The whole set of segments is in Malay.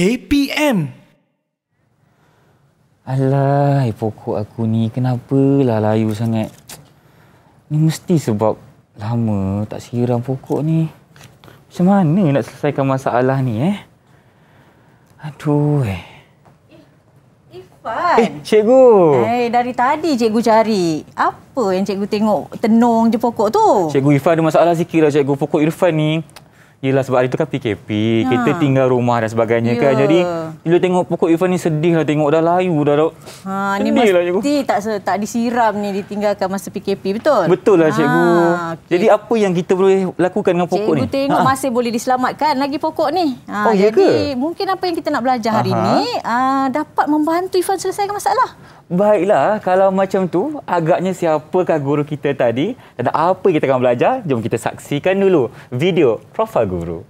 KPM. Alah, pokok aku ni kenapalah layu sangat. Ni mesti sebab lama tak siram pokok ni. Macam mana nak selesaikan masalah ni eh? Aduh eh. Ifan. Eh, cikgu. Eh, dari tadi cikgu cari. Apa yang cikgu tengok tenung je pokok tu? Cikgu Irfan, ada masalah sikit lah cikgu. Pokok Irfan ni Yelah sebab hari tu kan PKP ha. Kita tinggal rumah dan sebagainya yeah. kan ya. Jadi bila tengok pokok Irfan ni sedih lah Tengok dah layu dah dok. ha, Sedih ni lah cikgu tak, tak disiram ni ditinggalkan masa PKP betul? Betul lah ha, cikgu okay. Jadi apa yang kita boleh lakukan dengan pokok cikgu ni? Cikgu tengok ha. masih boleh diselamatkan lagi pokok ni ha, oh, ya Jadi ke? mungkin apa yang kita nak belajar hari Aha. ni uh, Dapat membantu Irfan selesaikan masalah Baiklah, kalau macam tu, agaknya siapakah guru kita tadi dan apa kita akan belajar? Jom kita saksikan dulu video Profil Guru.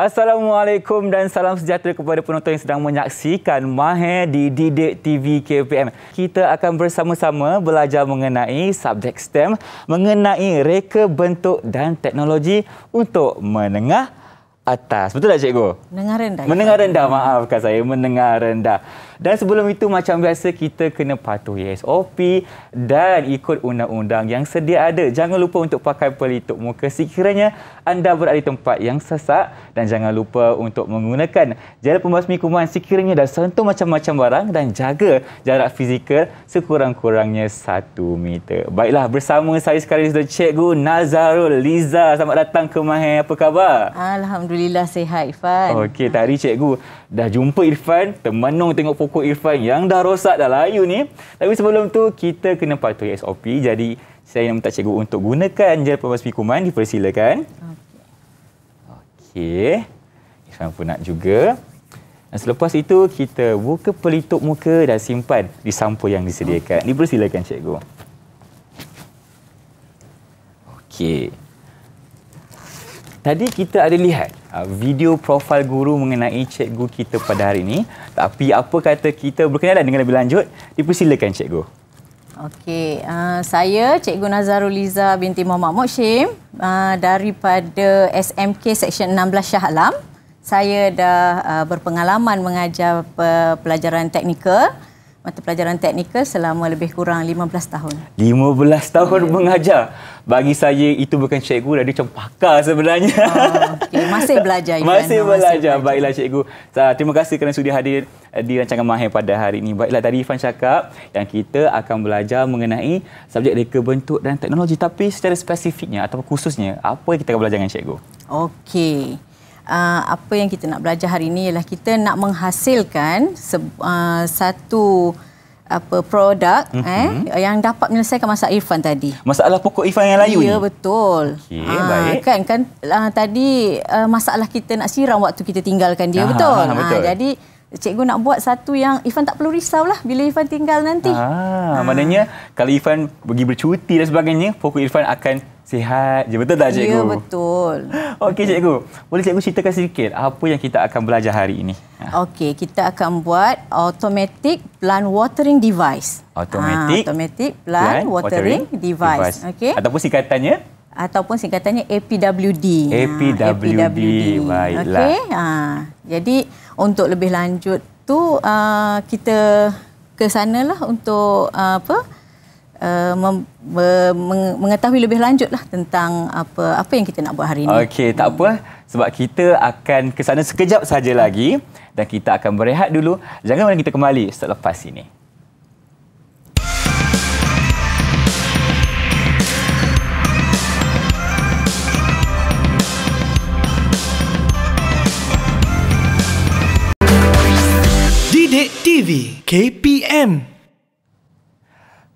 Assalamualaikum dan salam sejahtera kepada penonton yang sedang menyaksikan Mahir di Didik TV KPM. Kita akan bersama-sama belajar mengenai subjek STEM, mengenai reka bentuk dan teknologi untuk menengah atas. Betul tak cikgu? Menengah rendah. Menengah rendah, maafkan saya. Menengah rendah. Dan sebelum itu macam biasa kita kena patuhi SOP dan ikut undang-undang yang sedia ada. Jangan lupa untuk pakai pelitup muka sekiranya anda berada di tempat yang sesak dan jangan lupa untuk menggunakan gel pembasmi kuman sekiranya dah sentuh macam-macam barang dan jaga jarak fizikal sekurang-kurangnya 1 meter. Baiklah bersama saya sekali sudah Cikgu Nazarul Liza. Selamat datang ke Mahir. Apa khabar? Alhamdulillah sehat Ifan. Okey, tadi Cikgu dah jumpa Irfan, termenung tengok pokok Irfan yang dah rosak dah layu ni. Tapi sebelum tu, kita kena patuhi SOP. Jadi, saya nak minta cikgu untuk gunakan gel pemas pikuman. Dipersilakan. Okey. Okay. Irfan pun nak juga. Dan selepas itu, kita buka pelitup muka dan simpan di sampul yang disediakan. Dipersilakan cikgu. Okey. Tadi kita ada lihat Ah, video profil guru mengenai cikgu kita pada hari ini. Tapi apa kata kita berkenalan dengan lebih lanjut? Dipersilakan cikgu. Okey, uh, saya Cikgu Nazarul Liza binti Muhammad Mokshim uh, ah, daripada SMK Seksyen 16 Shah Alam. Saya dah uh, berpengalaman mengajar pe- pelajaran teknikal mata pelajaran teknikal selama lebih kurang 15 tahun. 15 tahun yeah. mengajar. Bagi saya itu bukan cikgu dah dia macam pakar sebenarnya. Ah, okay. masih belajar. Ivana. Masih belajar. Baiklah cikgu. terima kasih kerana sudi hadir di rancangan Mahir pada hari ini. Baiklah tadi Ivan cakap yang kita akan belajar mengenai subjek reka bentuk dan teknologi tapi secara spesifiknya ataupun khususnya apa yang kita akan belajar dengan cikgu? Okey uh, apa yang kita nak belajar hari ini ialah kita nak menghasilkan se- uh, ah, satu apa produk mm-hmm. eh mhm. yang dapat menyelesaikan masalah Irfan tadi. Masalah pokok Irfan yang layu ya, ni. Ya betul. Okay, ha, ah, Kan kan uh, tadi uh, masalah kita nak siram waktu kita tinggalkan dia Aha, betul. Ha betul. jadi Cikgu nak buat satu yang Irfan tak perlu risau lah bila Irfan tinggal nanti. Ah, ha. maknanya kalau Irfan pergi bercuti dan sebagainya, pokok Irfan akan Sihat je. Betul tak, cikgu? Ya, betul. Okey, cikgu. Boleh cikgu ceritakan sedikit apa yang kita akan belajar hari ini? Ha. Okey, kita akan buat automatic plant watering device. Automatic, ha, automatic plant, plant watering, watering device. device. Okay. Ataupun singkatannya? Ataupun singkatannya APWD. Ha, APWD. APWD. Baiklah. Okay. Ha. Jadi, untuk lebih lanjut tu uh, kita ke sanalah untuk uh, apa... Eh, mengetahui lebih lanjut lah tentang apa apa yang kita nak buat hari ini. Okey, tak apa. Sebab kita akan ke sana sekejap saja lagi dan kita akan berehat dulu. Jangan mana kita kembali selepas ini. TV KPM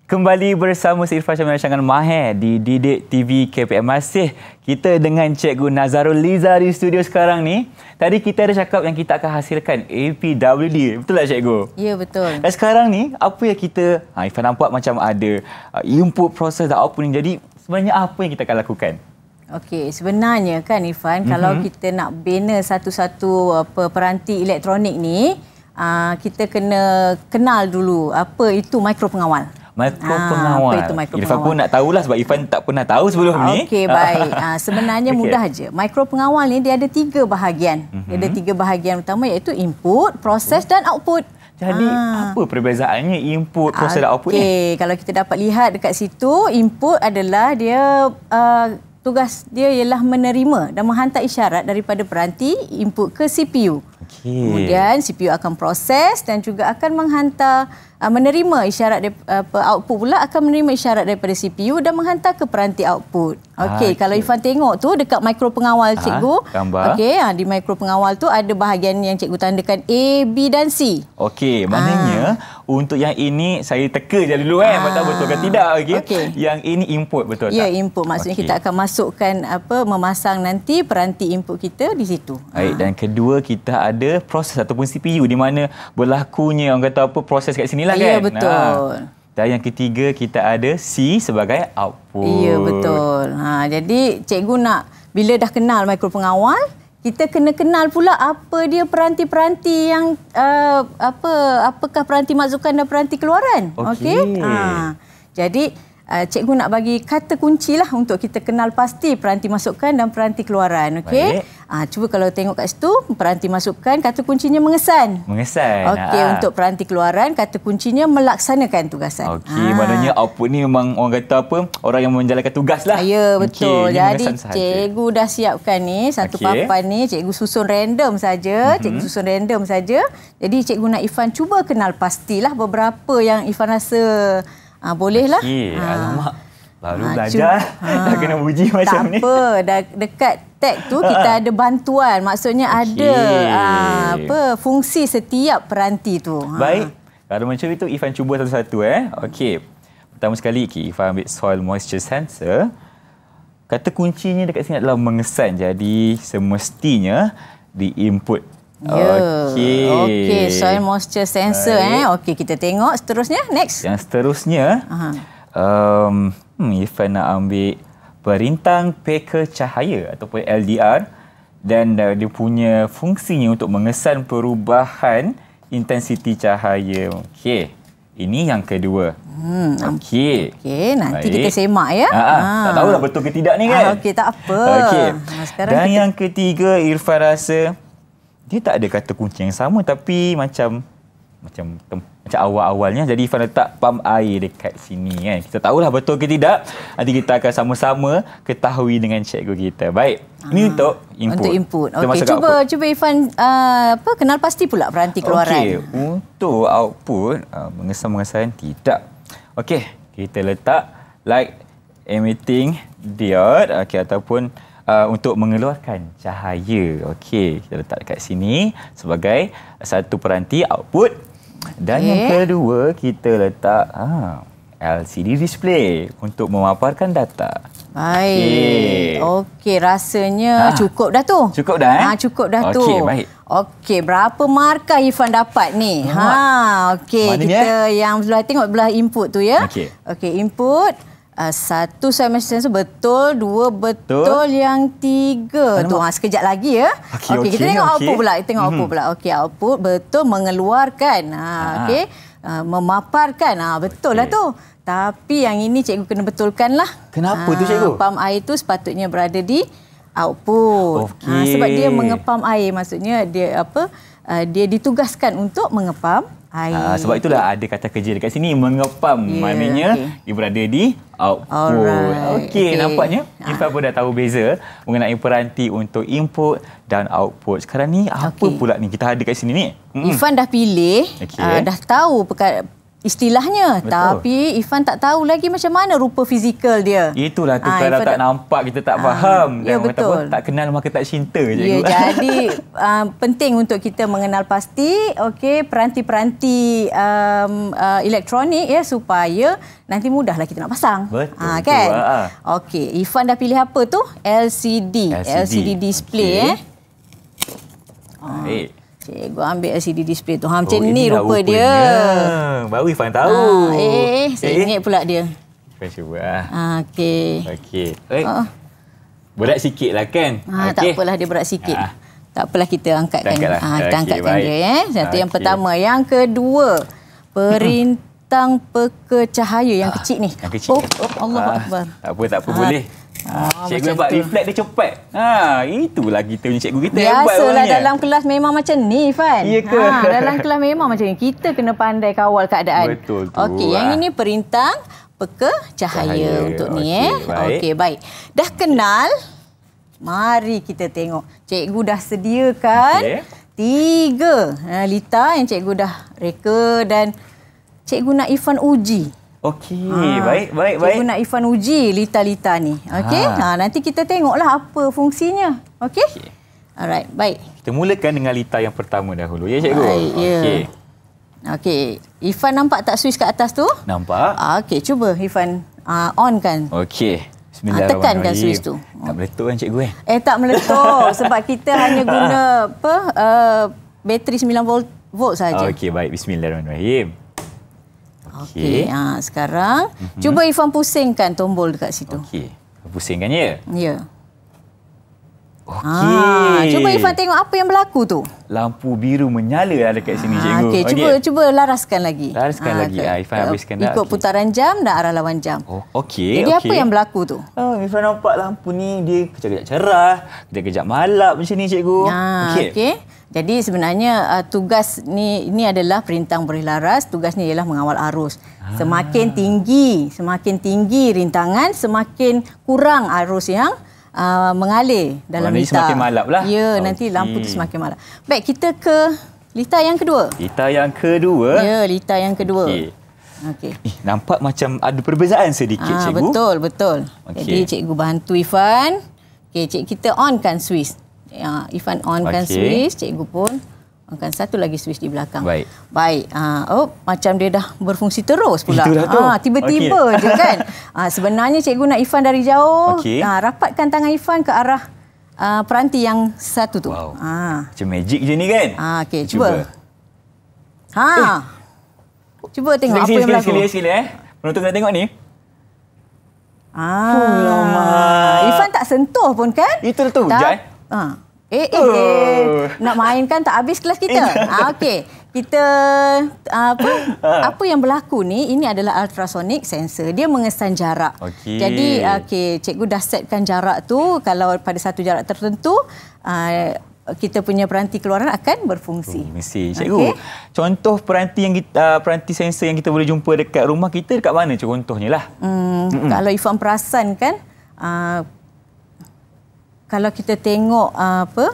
Kembali bersama si Irfan Syamil Rancangan Mahir di Didik TV KPM Masih. Kita dengan Cikgu Nazarul Liza di studio sekarang ni. Tadi kita ada cakap yang kita akan hasilkan APWD. Betul tak Cikgu? Ya, betul. Dan sekarang ni, apa yang kita... Ha, Irfan nampak macam ada uh, input proses dan output ni. Jadi, sebenarnya apa yang kita akan lakukan? Okey, sebenarnya kan Irfan, mm-hmm. kalau mhm. kita nak bina satu-satu apa, uh, peranti elektronik ni, aa, uh, kita kena kenal dulu apa itu mikro pengawal mikro ha, pengawal. itu mikro Irfan pengawal? pun nak tahulah sebab Irfan tak pernah tahu sebelum ni. Okey, baik. Ha, sebenarnya okay. mudah aja. Mikro pengawal ni dia ada tiga bahagian. Mm-hmm. Dia ada tiga bahagian utama iaitu input, proses dan output. Jadi ha. apa perbezaannya input, proses okay. dan output ni? Okey, kalau kita dapat lihat dekat situ, input adalah dia uh, Tugas dia ialah menerima dan menghantar isyarat daripada peranti input ke CPU. Okay. Kemudian CPU akan proses dan juga akan menghantar Ah, menerima isyarat daripada, output pula akan menerima isyarat daripada CPU dan menghantar ke peranti output. Okey, okay. Ah, kalau Ifan tengok tu dekat mikro pengawal ah, cikgu. Okey, ha, di mikro pengawal tu ada bahagian yang cikgu tandakan A, B dan C. Okey, maknanya ha. untuk yang ini saya teka je dulu kan, ha. tahu betul ke tidak. Okey, okay. yang ini input betul ya, tak? Ya, input. Maksudnya okay. kita akan masukkan apa, memasang nanti peranti input kita di situ. Baik, ha. dan kedua kita ada proses ataupun CPU di mana berlakunya, orang kata apa, proses kat sini lah, ya, kan? Ya, betul. Ha. Dan yang ketiga kita ada C sebagai output. Ya betul. Ha jadi cikgu nak bila dah kenal mikro pengawal kita kena kenal pula apa dia peranti-peranti yang uh, apa apakah peranti masukan dan peranti keluaran. Okey. Okay? Ha jadi uh, cikgu nak bagi kata kunci lah untuk kita kenal pasti peranti masukan dan peranti keluaran. Okay? Uh, ah, cuba kalau tengok kat situ, peranti masukan kata kuncinya mengesan. Mengesan. Okey, uh. untuk peranti keluaran kata kuncinya melaksanakan tugasan. Okey, uh. maknanya output ni memang orang kata apa, orang yang menjalankan tugas lah. Ya, betul. Okay, Jadi cikgu dah siapkan ni satu okay. papan ni, cikgu susun random saja, mm-hmm. cikgu susun random saja. Jadi cikgu nak Ifan cuba kenal pastilah beberapa yang Ifan rasa Ha, lah. Okey, ha. alamak. Baru ha, belajar, ha. dah kena uji macam tak ni. Tak apa, dekat tag tu kita ada bantuan. Maksudnya okay. ada ha, apa fungsi setiap peranti tu. Ha. Baik, kalau macam itu Ifan cuba satu-satu. eh. Okey, pertama sekali okay, Ifan ambil soil moisture sensor. Kata kuncinya dekat sini adalah mengesan. Jadi semestinya di input Yeah. Okay. Okey, soil moisture sensor Baik. eh. Okey, kita tengok seterusnya. Next. Yang seterusnya. Aha. Um, hmm, Ifan nak ambil perintang peka cahaya ataupun LDR dan uh, dia punya fungsinya untuk mengesan perubahan intensiti cahaya. Okey. Ini yang kedua. Hmm, okey. Okey, nanti Baik. kita semak ya. Ha, ha. ha. Tak tahulah betul ke tidak ni ah, kan. Ha, okey, tak apa. Okey. Ha, dan kita... yang ketiga Irfan rasa Ni tak ada kata kunci yang sama tapi macam macam macam awal-awalnya jadi Ifan letak pam air dekat sini kan. Kita tahulah betul ke tidak. Nanti kita akan sama-sama ketahui dengan cikgu kita. Baik. Aa, ini ah, untuk input. Untuk input. Okey, cuba output. cuba Ifan uh, ah, apa kenal pasti pula peranti keluaran. Okey, untuk output uh, ah, mengesam-mengesan tidak. Okey, kita letak light emitting diode okey ataupun Uh, untuk mengeluarkan cahaya. Okey, kita letak dekat sini sebagai satu peranti output. Dan okay. yang kedua, kita letak ha, LCD display untuk memaparkan data. Baik. Okey, okay, rasanya ha. cukup dah tu. Cukup dah, eh? Ha, cukup dah okay, tu. Okey, baik. Okey, berapa markah Ifan dapat ni? Ha, okey. Kita yang belah tengok belah input tu ya. Okey. Okey, input. Uh, satu saya mention tu betul, dua betul, betul. yang tiga. Tu ha, ah, sekejap lagi ya. Okey, okay, okay, kita tengok okay. output pula. Kita tengok mm-hmm. output mhm. pula. Okey, output betul mengeluarkan. Ha, okey. Uh, memaparkan. Ha, betul okay. lah tu. Tapi yang ini cikgu kena betulkan lah. Kenapa ha, tu cikgu? Pam air tu sepatutnya berada di output. Okay. Ha, sebab dia mengepam air maksudnya dia apa? Uh, dia ditugaskan untuk mengepam Uh, sebab itulah okay. ada kata kerja dekat sini mengepam yeah, maknanya okay. ibu berada di output. Okey okay. nampaknya kita ah. pun dah tahu beza mengenai peranti untuk input dan output. Sekarang ni apa okay. pula ni kita ada kat sini ni? Hmm. Ifan dah pilih okay. uh, ah, dah tahu perkara istilahnya Betul. tapi Ifan tak tahu lagi macam mana rupa fizikal dia itulah tu ha, kalau tak nampak kita tak ha, faham ya, dan betul. Apa, tak kenal maka tak cinta je ya, jadi uh, penting untuk kita mengenal pasti okay, peranti-peranti um, uh, elektronik ya supaya nanti mudahlah kita nak pasang betul, ha, kan ha. okey Ifan dah pilih apa tu LCD LCD, LCD display okay. eh ha. Cikgu ambil LCD display tu. Ha, macam oh, ni rupa dia. Baru Ifan tahu. Ha, eh, saya eh. ingat eh, eh, pula dia. Ifan cuba lah. Ha, okey. Okey. Eh. Oh. Berat sikit lah kan? Ha, ah, okay. Tak apalah dia berat sikit. Ha. Tak apalah kita angkatkan dia. Ha, kita okay, angkatkan baik. dia. Eh. Satu okay. yang pertama. Yang kedua. Perintang peka cahaya yang ha. kecil ni. Yang kecil. Oh, oh Allah ha. Akbar. Tak apa, tak apa. Ha. Boleh. Ah, cikgu dapat reflect dia cepat. Ha, itulah kita punya cikgu kita. Biasalah dalam kelas memang macam ni, Fan. Ya ke? Ha, dalam kelas memang macam ni. Kita kena pandai kawal keadaan. Betul tu. Okey, yang ah. ini perintang peka cahaya, cahaya. untuk okay, ni. Eh. Baik. Okey, baik. Dah kenal? Mari kita tengok. Cikgu dah sediakan okay. tiga uh, lita yang cikgu dah reka dan cikgu nak Ifan uji. Okey, ha. baik, baik, baik. Cikgu nak Ifan uji lita-lita ni. Okey, ha. ha. nanti kita tengoklah apa fungsinya. Okey? Okay. Alright, baik. Kita mulakan dengan lita yang pertama dahulu, ya cikgu? Baik, okay. ya. Okey, Ifan nampak tak switch kat atas tu? Nampak. Ah, okey, cuba Ifan uh, ah, on kan. Okey. Bismillahirrahmanirrahim. Tekan kan switch tu. Tak meletup kan cikgu eh? Eh, tak meletup. sebab kita hanya guna ah. apa? Uh, bateri 9 volt volt saja. Okey, baik. Bismillahirrahmanirrahim. Okey. Okay. Ha, ah, sekarang, mm-hmm. cuba Ifan pusingkan tombol dekat situ. Okey. Pusingkan, ya? Ya. Okey. Ha, cuba Ifan tengok apa yang berlaku tu. Lampu biru menyala lah dekat sini, ah, cikgu. Okey, cuba okay. cuba laraskan lagi. Laraskan ha, lagi. Ke, ha, Ifan habiskan dah. Ikut okay. putaran jam dan arah lawan jam. Oh, okey. Jadi okay. apa yang berlaku tu? Oh, Ifan nampak lampu ni dia kejap-kejap cerah, kejap-kejap malap macam ni, cikgu. Ha, okey. Okay. Jadi sebenarnya uh, tugas ni ini adalah perintang Tugas ni ialah mengawal arus. Ha. Semakin tinggi, semakin tinggi rintangan, semakin kurang arus yang uh, mengalir dalam oh, lita. Semakin malap lah. Ya, okay. nanti lampu tu semakin malap. Baik, kita ke lita yang kedua. Lita yang kedua. Ya, lita yang kedua. Okay. Okey. Eh, nampak macam ada perbezaan sedikit ah, cikgu. betul, betul. Okay. Jadi cikgu bantu Ifan. Okey, cik kita onkan Swiss uh, Ifan onkan okay. switch, cikgu pun akan satu lagi switch di belakang. Baik. Baik. Uh, oh, macam dia dah berfungsi terus pula. Ah, tiba-tiba okay. je kan. Uh, sebenarnya cikgu nak Ifan dari jauh. Okay. Uh, ah, rapatkan tangan Ifan ke arah uh, peranti yang satu tu. Wow. Ha. Macam magic je ni kan? Ah, okey, cuba. cuba. Ha. Eh. Cuba tengok sila, apa sila, yang berlaku. Sila, sila, eh. Penonton nak tengok ni. Ah. Oh, Ifan tak sentuh pun kan? Itu tu, Jai. Ah. Eh, eh, oh. nak mainkan tak habis kelas kita? Eh, ah, Okey, kita ah, apa ha. apa yang berlaku ni ini adalah ultrasonic sensor dia mengesan jarak okay. jadi ah, okay cikgu dah setkan jarak tu kalau pada satu jarak tertentu ah, kita punya peranti keluaran akan berfungsi oh, mesti cikgu okay. contoh peranti yang kita, peranti sensor yang kita boleh jumpa dekat rumah kita dekat mana contohnya lah hmm, kalau ifan perasan kan kalau kita tengok uh, apa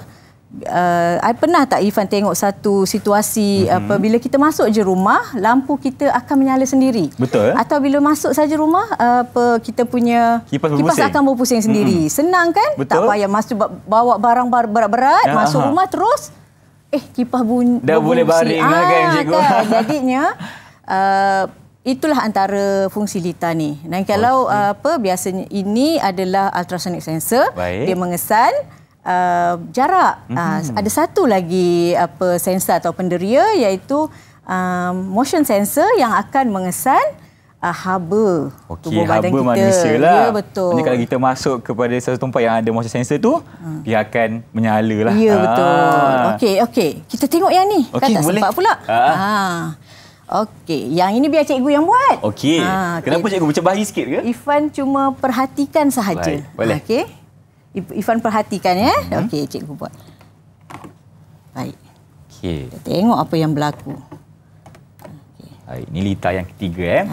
Uh, pernah tak Ivan tengok satu situasi mm-hmm. apa bila kita masuk je rumah lampu kita akan menyala sendiri betul eh? atau bila masuk saja rumah apa kita punya kipas, kipas berpusing. akan berpusing sendiri mm-hmm. senang kan betul. tak payah masuk bawa barang berat-berat ya, masuk aha. rumah terus eh kipas bunyi. dah berfungsi. boleh baring lah ah, kan cikgu kan? jadinya uh, Itulah antara fungsi lita ni. Dan kalau okay. Uh, apa biasanya ini adalah ultrasonic sensor Baik. dia mengesan uh, jarak. Mm-hmm. Uh, ada satu lagi apa sensor atau penderia iaitu um, motion sensor yang akan mengesan Uh, haba okay, tubuh haba badan kita. manusia lah. Ya, betul. Jadi kalau kita masuk kepada satu tempat yang ada motion sensor tu, hmm. dia akan menyala lah. Ya, ah. betul. Okey, okey. Kita tengok yang ni. Okay, kan tak boleh. sempat pula. Ah. Ah. Okey, yang ini biar cikgu yang buat. Okey. Ha, Kenapa eh, cikgu macam bahi sikit ke? Ifan cuma perhatikan sahaja. Baik. Boleh. Okey. Ifan perhatikan ya. Hmm. Okey, cikgu buat. Baik. Okey. tengok apa yang berlaku. Okey. Baik, ini litar yang ketiga eh.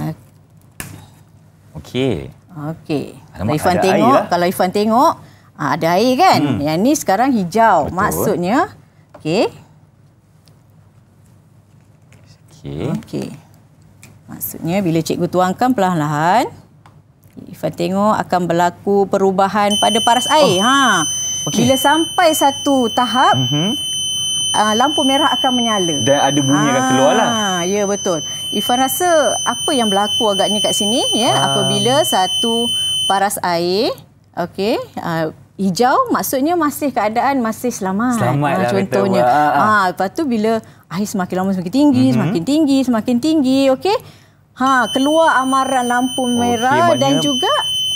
Okey. Okey. Kalau Ifan tengok, lah. kalau Ifan tengok, ah, ada air kan? Hmm. Yang ni sekarang hijau. Betul. Maksudnya, okey. Okey. Okey. Maksudnya bila cikgu tuangkan perlahan-lahan, Ifan tengok akan berlaku perubahan pada paras oh. air. Oh. Ha. Okay. Bila sampai satu tahap, mm -hmm. uh, lampu merah akan menyala. Dan ada bunyi ha. akan ah, keluarlah. Ha, ya betul. Ifan rasa apa yang berlaku agaknya kat sini ya, um. apabila satu paras air, okay. uh, hijau maksudnya masih keadaan masih selamat. Selamat ah, lah contohnya. Ha, lepas tu bila air semakin lama semakin tinggi, mm-hmm. semakin tinggi, semakin tinggi, okey? Ha, keluar amaran lampu merah okay, dan juga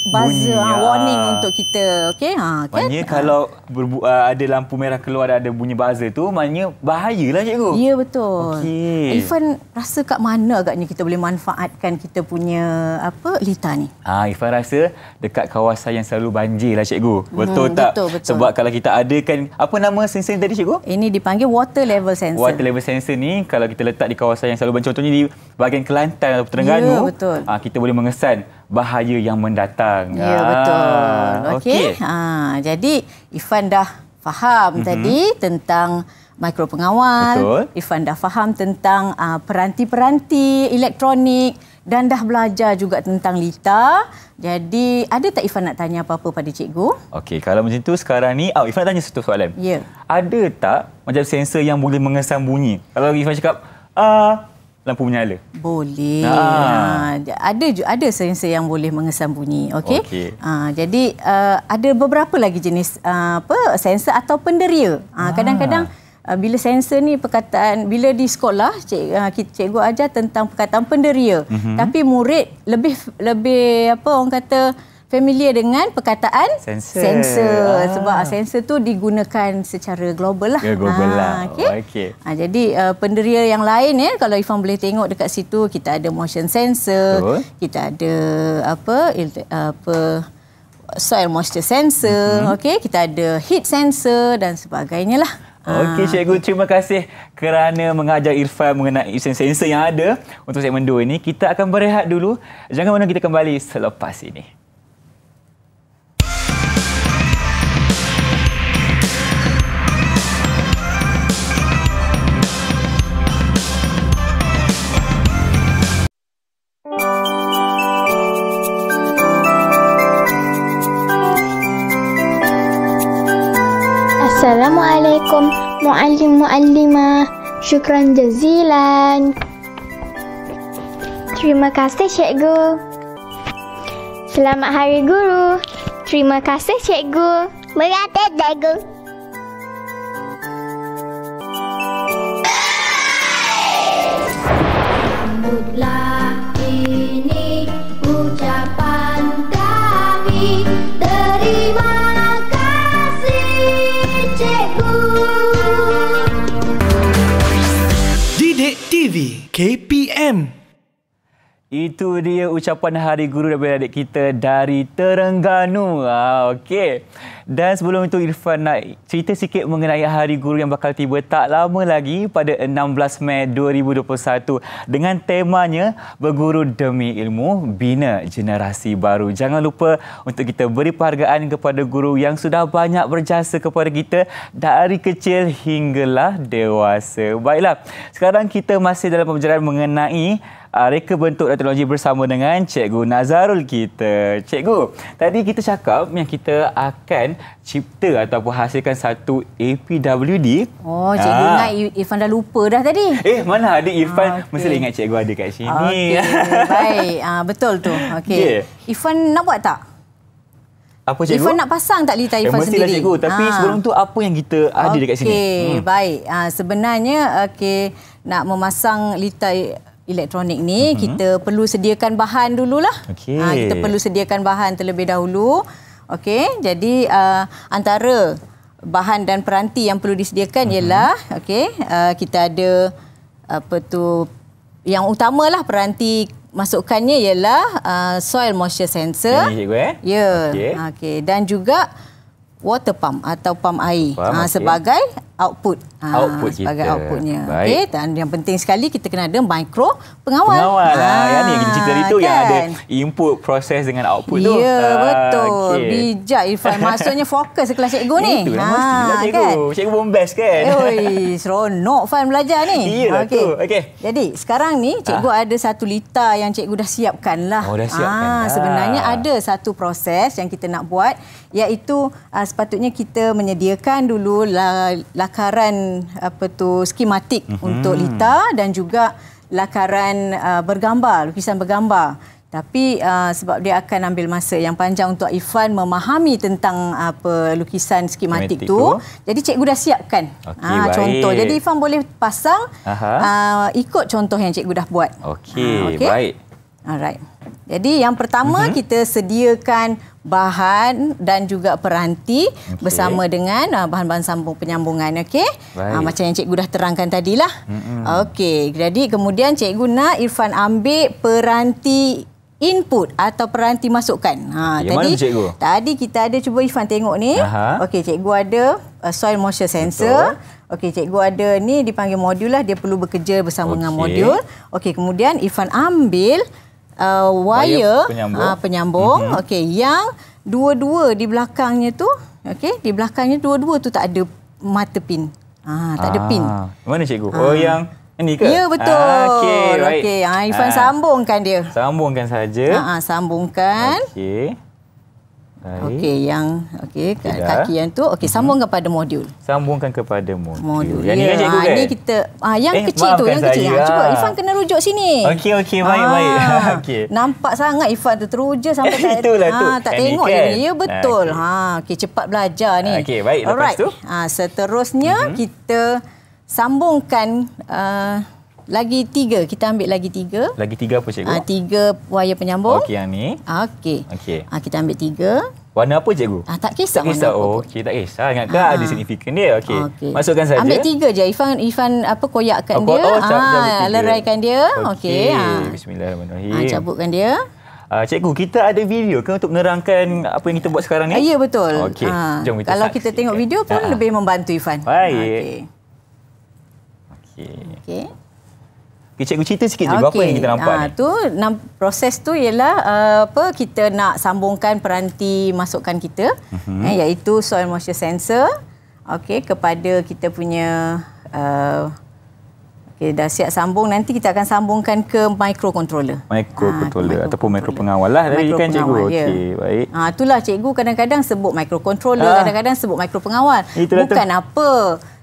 buzzer bunyi, ha, warning ah. untuk kita okey ha kan maknanya kalau berbu- ada lampu merah keluar ada bunyi buzzer tu maknanya bahayalah cikgu ya betul okey Ifan rasa kat mana agaknya kita boleh manfaatkan kita punya apa lita ni ha Ifan rasa dekat kawasan yang selalu banjir lah cikgu hmm, betul hmm, tak betul, betul. sebab kalau kita ada kan apa nama sensor tadi cikgu ini dipanggil water level sensor water level sensor ni kalau kita letak di kawasan yang selalu banjir contohnya di bahagian Kelantan atau Terengganu ya, betul. Ha, kita boleh mengesan bahaya yang mendatang. Ya, betul. Ah, okey. Okay. Ha, jadi Ifan dah faham mm-hmm. tadi tentang mikro pengawal. Betul. Ifan dah faham tentang uh, peranti-peranti elektronik dan dah belajar juga tentang lita. Jadi, ada tak Ifan nak tanya apa-apa pada cikgu? Okey, kalau macam tu sekarang ni, oh, Ifan nak tanya satu soalan. Ya. Yeah. Ada tak macam sensor yang boleh mengesan bunyi? Kalau Ifan cakap, ah, lampu menyala. Boleh. Ha. Ha. Ada ada sensor yang boleh mengesan bunyi. Okey. Okay. Ha, jadi uh, ada beberapa lagi jenis uh, apa sensor atau penderia. Ha, ha. Kadang-kadang uh, bila sensor ni perkataan bila di sekolah cik, uh, cikgu ajar tentang perkataan penderia. Mm-hmm. Tapi murid lebih lebih apa orang kata familiar dengan perkataan sensor, sensor. Ah. sebab sensor tu digunakan secara global lah. Ya, global ha, lah. Okey. Okay. Ha, ah, jadi uh, penderia yang lain ya, kalau Ifan boleh tengok dekat situ kita ada motion sensor, Betul. kita ada apa apa soil moisture sensor, mm-hmm. okey, kita ada heat sensor dan sebagainya lah. Ah. Okey cikgu terima kasih kerana mengajar Irfan mengenai sensor yang ada untuk segmen 2 ini. Kita akan berehat dulu. Jangan mana kita kembali selepas ini. muallim muallimah. Syukran jazilan. Terima kasih cikgu. Selamat hari guru. Terima kasih cikgu. Merata cikgu. KPM Itu dia ucapan Hari Guru daripada adik kita dari Terengganu. Ah, okay. Dan sebelum itu Irfan nak cerita sikit mengenai Hari Guru yang bakal tiba tak lama lagi pada 16 Mei 2021 dengan temanya Berguru Demi Ilmu Bina Generasi Baru. Jangan lupa untuk kita beri penghargaan kepada guru yang sudah banyak berjasa kepada kita dari kecil hinggalah dewasa. Baiklah, sekarang kita masih dalam pembelajaran mengenai uh, reka bentuk dan teknologi bersama dengan Cikgu Nazarul kita. Cikgu, tadi kita cakap yang kita akan cipta ataupun hasilkan satu APWD. Oh, Cikgu ah. ingat Irfan dah lupa dah tadi. Eh, mana ada Irfan? Ah, okay. Mesti ingat Cikgu ada kat sini. Okay. Baik, ah, betul tu. Okay. Yeah. Irfan nak buat tak? Apa cikgu? Irfan nak pasang tak lita eh, Irfan eh, sendiri? Mestilah cikgu. Tapi ha. sebelum tu apa yang kita ada okay. dekat sini? Okey, hmm. baik. Ha, sebenarnya, okey, nak memasang lita elektronik ni uh-huh. kita perlu sediakan bahan dululah. Ah, okay. Ha, kita perlu sediakan bahan terlebih dahulu. Okey, jadi uh, antara bahan dan peranti yang perlu disediakan uh-huh. ialah okey, uh, kita ada apa tu yang utamalah peranti masukkannya ialah uh, soil moisture sensor. Eh? Ya. Eh? Yeah. Okey. Okay. Dan juga water pump atau pump air pump, uh, okay. sebagai output. Ah, output ha, kita. Sebagai outputnya. Baik. dan yang penting sekali kita kena ada mikro pengawal. Pengawal ha, lah. Ya, yang ni kita cerita itu ah, kan? yang ada input, proses dengan output ya, tu. Ya, ah, betul. Okay. Bijak Irfan. Maksudnya fokus kelas cikgu ni. Itu ha, mestilah kan? cikgu. Cikgu pun best kan? Eh, oi, seronok Irfan belajar ni. Ya lah okay. Okay. Jadi sekarang ni cikgu ha? ada satu lita yang cikgu dah siapkan lah. Oh dah siapkan. Ha, sebenarnya ada satu proses yang kita nak buat iaitu uh, sepatutnya kita menyediakan dulu lah lakaran apa tu skematik mm-hmm. untuk lita dan juga lakaran uh, bergambar lukisan bergambar tapi uh, sebab dia akan ambil masa yang panjang untuk Ifan memahami tentang apa lukisan skematik, skematik tu. tu jadi cikgu dah siapkan okay, ha, ah, contoh jadi Ifan boleh pasang uh, ikut contoh yang cikgu dah buat okey ha, ah, okay. baik Alright. Jadi yang pertama uh mhm. -huh. kita sediakan bahan dan juga peranti okay. bersama dengan ah, bahan-bahan sambung penyambungan okey. Ah, macam yang cikgu dah terangkan tadilah. Mm -hmm. Okey. Jadi kemudian cikgu nak Irfan ambil peranti input atau peranti masukkan. Ha yang tadi mana, cikgu? tadi kita ada cuba Irfan tengok ni. Okey cikgu ada uh, soil moisture sensor. Betul. Okey, cikgu ada ni dipanggil modul lah. Dia perlu bekerja bersama okay. dengan modul. Okey, kemudian Irfan ambil uh, wire penyambung, uh, penyambung. Mm-hmm. okey yang dua-dua di belakangnya tu okey di belakangnya dua-dua tu tak ada mata pin ah tak ah. ada pin mana cikgu ah. oh yang ini ke ya betul ah, okey right. okey ah, Irfan ah. sambungkan dia sambungkan saja ha ah, sambungkan okey Okey, yang okey kaki yang tu okey mhm. sambung kepada modul. Sambungkan kepada modul. Modul. Yang ya. ni kan cikgu ah, kan? Ini kita ah yang eh, kecil tu, yang kecil. Ha, cuba Ifan kena rujuk sini. Okey okey baik ah, baik. okey. Nampak sangat Ifan tu teruja sampai ah, tak Itulah ha, tu. tak tengok dia. Kan? Ya betul. Okay. Ha okey cepat belajar ni. Okey baik lepas Alright. tu. Ha, seterusnya mm-hmm. kita sambungkan uh, lagi tiga, kita ambil lagi tiga. Lagi tiga apa cikgu? Ah ha, tiga wayar penyambung. Okey yang ni. Okey. Okey. ha, kita ambil tiga. Warna apa cikgu? ha, tak kisah. Tak kisah. Oh, Okey, tak kisah. Ingat ke ada ah. signifikan dia? Okey. Okay. Masukkan saja. Ambil tiga je. Ifan Ifan apa koyakkan oh, dia. Oh, ah, oh, ha, leraikan dia. Okey. Okay. Ha. Bismillahirrahmanirrahim. Ah ha, cabutkan dia. Uh, cikgu, kita ada video ke untuk menerangkan apa yang kita buat sekarang ni? Uh, ya, betul. Okey, uh, jom kita Kalau kita tengok video pun uh, lebih membantu, Ifan. Baik. Okey. Okey. Okay. Cikgu cerita sikit je okay. apa yang kita nampak ha, ni. Tu, nam, proses tu ialah uh, apa kita nak sambungkan peranti masukan kita uh-huh. eh, iaitu soil moisture sensor okay, kepada kita punya uh, okay, dah siap sambung nanti kita akan sambungkan ke microcontroller. Microcontroller ha, ataupun micro pengawal lah dari kan cikgu. Ya. Okey baik. ha, itulah cikgu kadang-kadang sebut microcontroller ha. kadang-kadang sebut micro pengawal. Bukan tu. apa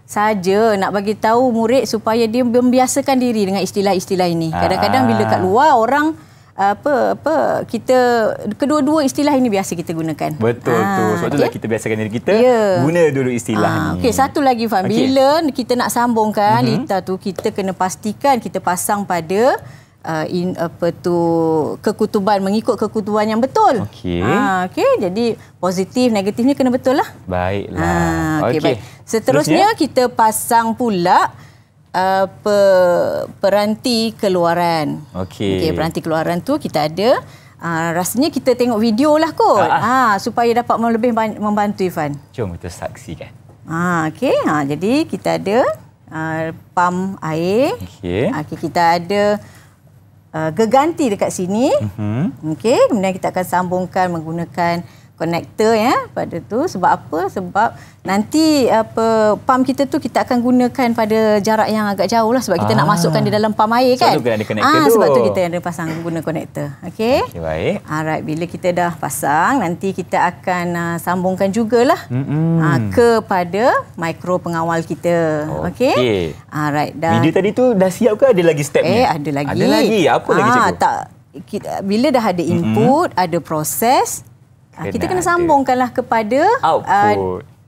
saja nak bagi tahu murid supaya dia membiasakan diri dengan istilah-istilah ini. Kadang-kadang bila kat ah. luar orang apa apa kita kedua-dua istilah ini biasa kita gunakan. Betul Aa, ah, tu. Sebab itulah okay? kita biasakan diri kita yeah. guna dulu istilah Aa, ah, ni. Okey, satu lagi Fan. Okay. Bila kita nak sambungkan mm-hmm. lita tu kita kena pastikan kita pasang pada uh, in apa tu kekutuban mengikut kekutuban yang betul. Okey. Ha okey jadi positif negatif ni kena betul lah. Baiklah. Ha okey. Okay. Baik. Seterusnya, Seterusnya kita pasang pula apa uh, peranti keluaran. Okey. Okey peranti keluaran tu kita ada Ha, rasanya kita tengok video lah kot. Ha, supaya dapat lebih membantu Ivan. Jom kita saksikan. Ha, okay. ha, jadi kita ada uh, pam air. Okay. Okay, kita ada uh, geganti dekat sini. Mm -hmm. Okey, kemudian kita akan sambungkan menggunakan Konektor ya pada tu sebab apa sebab nanti apa pam kita tu kita akan gunakan pada jarak yang agak jauh lah sebab kita Aa. nak ah. masukkan di dalam pam air kan ah sebab tu kita ada pasang guna konektor okey okay, baik alright bila kita dah pasang nanti kita akan uh, sambungkan jugalah mm-hmm. uh, kepada mikro pengawal kita okey okay. alright dah video tadi tu dah siap ke ada lagi step eh ada lagi ada lagi apa Aa, lagi cikgu tak bila dah ada input mm-hmm. ada proses kena ah, kita kena sambungkanlah kepada ah, output.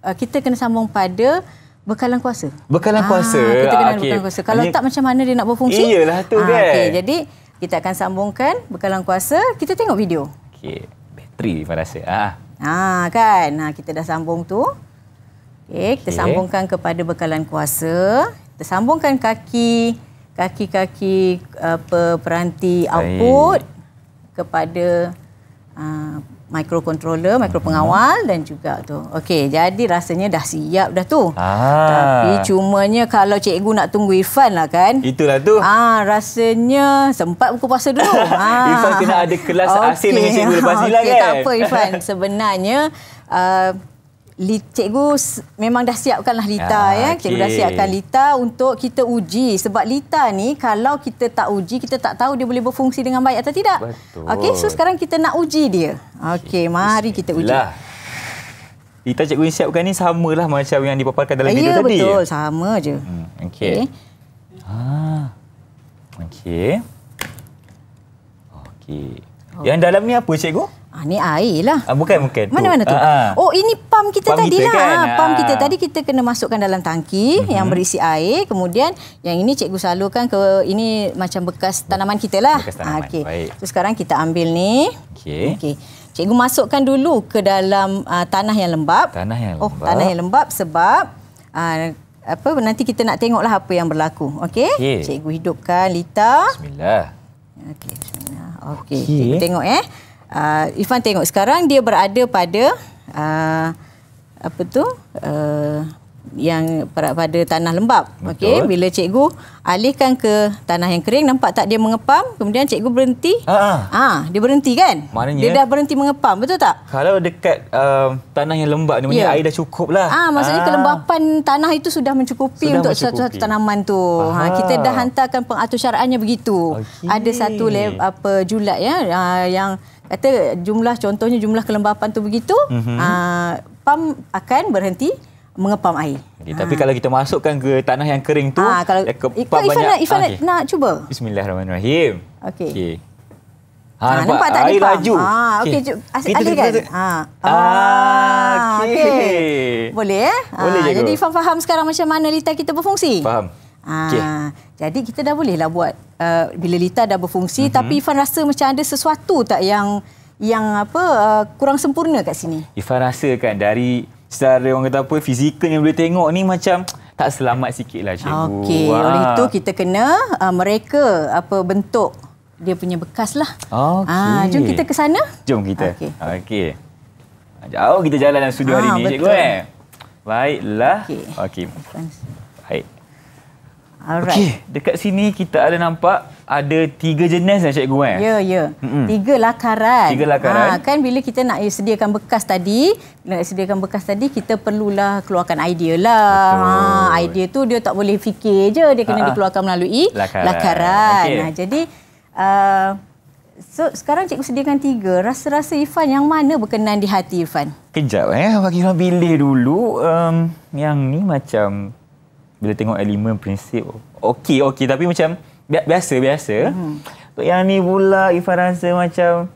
Uh, kita kena sambung pada bekalan kuasa. Bekalan ah, kuasa. Kita kena okay. bekalan kuasa. Kalau Ini, tak macam mana dia nak berfungsi? Iyalah tu ah, kan. Okay. jadi kita akan sambungkan bekalan kuasa. Kita tengok video. Okey. Bateri Ifan rasa. Ah. Ah kan. Nah, kita dah sambung tu. Okey, kita sambungkan kepada bekalan kuasa. Kita sambungkan kaki kaki-kaki apa peranti output kepada microcontroller, micro pengawal hmm. dan juga tu. Okey, jadi rasanya dah siap dah tu. Ah. Tapi cumanya kalau cikgu nak tunggu Irfan lah kan. Itulah tu. Ah, rasanya sempat buku pasal dulu. ah. Irfan kena ada kelas okay. asing dengan cikgu lepas ni lah okay, kan. Okey, tak apa Irfan. Sebenarnya uh, cikgu memang dah siapkanlah lita ah, ya. Cikgu okay. dah siapkan lita untuk kita uji sebab lita ni kalau kita tak uji kita tak tahu dia boleh berfungsi dengan baik atau tidak. Okey, so sekarang kita nak uji dia. Okey, mari kita uji. Lita cikgu yang siapkan ni samalah macam yang dipaparkan dalam eh, video ya, tadi. Ya, betul, sama je. Hmm, okey. Okay. Ha. Ah. Okey. Okey. Yang dalam ni apa cikgu? Ah, ni air lah. Ah, bukan, bukan. Mana-mana tu? Mana tu? Ah, ah. Oh, ini pam kita tadi lah. Kan? Ah. Pam kita tadi kita kena masukkan dalam tangki mm-hmm. yang berisi air. Kemudian yang ini cikgu salurkan ke ini macam bekas tanaman kita lah. Bekas ah, tanaman, ah, okay. baik. So, sekarang kita ambil ni. Okey. Okey. Cikgu masukkan dulu ke dalam uh, tanah yang lembap. Tanah yang lembap. Oh, tanah yang lembap sebab uh, apa nanti kita nak tengoklah apa yang berlaku. Okey. Okay. Cikgu hidupkan Lita. Bismillah. Okey, bismillah. Okey, okay. kita tengok eh. Ya uh, ah, Ifan tengok sekarang dia berada pada uh, apa tu uh, yang pada, tanah lembap. Okey, bila cikgu alihkan ke tanah yang kering nampak tak dia mengepam, kemudian cikgu berhenti. Ha. Ah, ha, dia berhenti kan? Maknanya, dia dah berhenti mengepam, betul tak? Kalau dekat uh, tanah yang lembap ni yeah. Ya. air dah cukuplah. Ah, ha, maksudnya ha. kelembapan tanah itu sudah mencukupi sudah untuk satu-satu tanaman tu. Ha, kita dah hantarkan pengatur syaraannya begitu. Okay. Ada satu lab, apa julat ya ha, yang kata jumlah contohnya jumlah kelembapan tu begitu, mm-hmm. uh, pam akan berhenti mengepam air. Okay, tapi ha. kalau kita masukkan ke tanah yang kering tu, ha, kalau, dia kepam banyak. Nak, ha, okay. nak cuba. Bismillahirrahmanirrahim. Okey. Okay. Ha, ha, nampak, nampak tak air laju. Ha, okey, okay. okay. alihkan. Ha. Ah, okey. Okay. Kan? Boleh eh? Ha, Boleh jadi Ifan faham sekarang macam mana litar kita berfungsi? Faham. Ha, okay. Jadi kita dah bolehlah buat uh, bila litar dah berfungsi mm-hmm. tapi Ifan rasa macam ada sesuatu tak yang yang apa uh, kurang sempurna kat sini. Ifan rasa kan dari secara orang kata apa fizikal yang boleh tengok ni macam tak selamat sikit lah cikgu. Okey, ah. oleh itu kita kena uh, mereka apa bentuk dia punya bekas lah. Okey. Ah, jom kita ke sana. Jom kita. Okey. Okay. Jauh kita jalan dalam studio ha, hari ah, ni betul. cikgu eh. Baiklah. Okey. Okay. Alright. Okay. Dekat sini kita ada nampak ada tiga jenis ya cikgu eh? Ya, ya. Mm-hmm. Tiga lakaran. Tiga lakaran. Ha, kan bila kita nak sediakan bekas tadi, nak sediakan bekas tadi, kita perlulah keluarkan idea lah. Ha, idea tu dia tak boleh fikir je. Dia kena Ha-ha. dikeluarkan melalui lakaran. lakaran. Okay. Ha, jadi, uh, so sekarang cikgu sediakan tiga. Rasa-rasa Irfan yang mana berkenan di hati Irfan? Kejap eh. Bagi Ifan pilih dulu. Um, yang ni macam bila tengok elemen prinsip okey okey tapi macam bi- biasa biasa hmm. yang ni pula Irfan rasa macam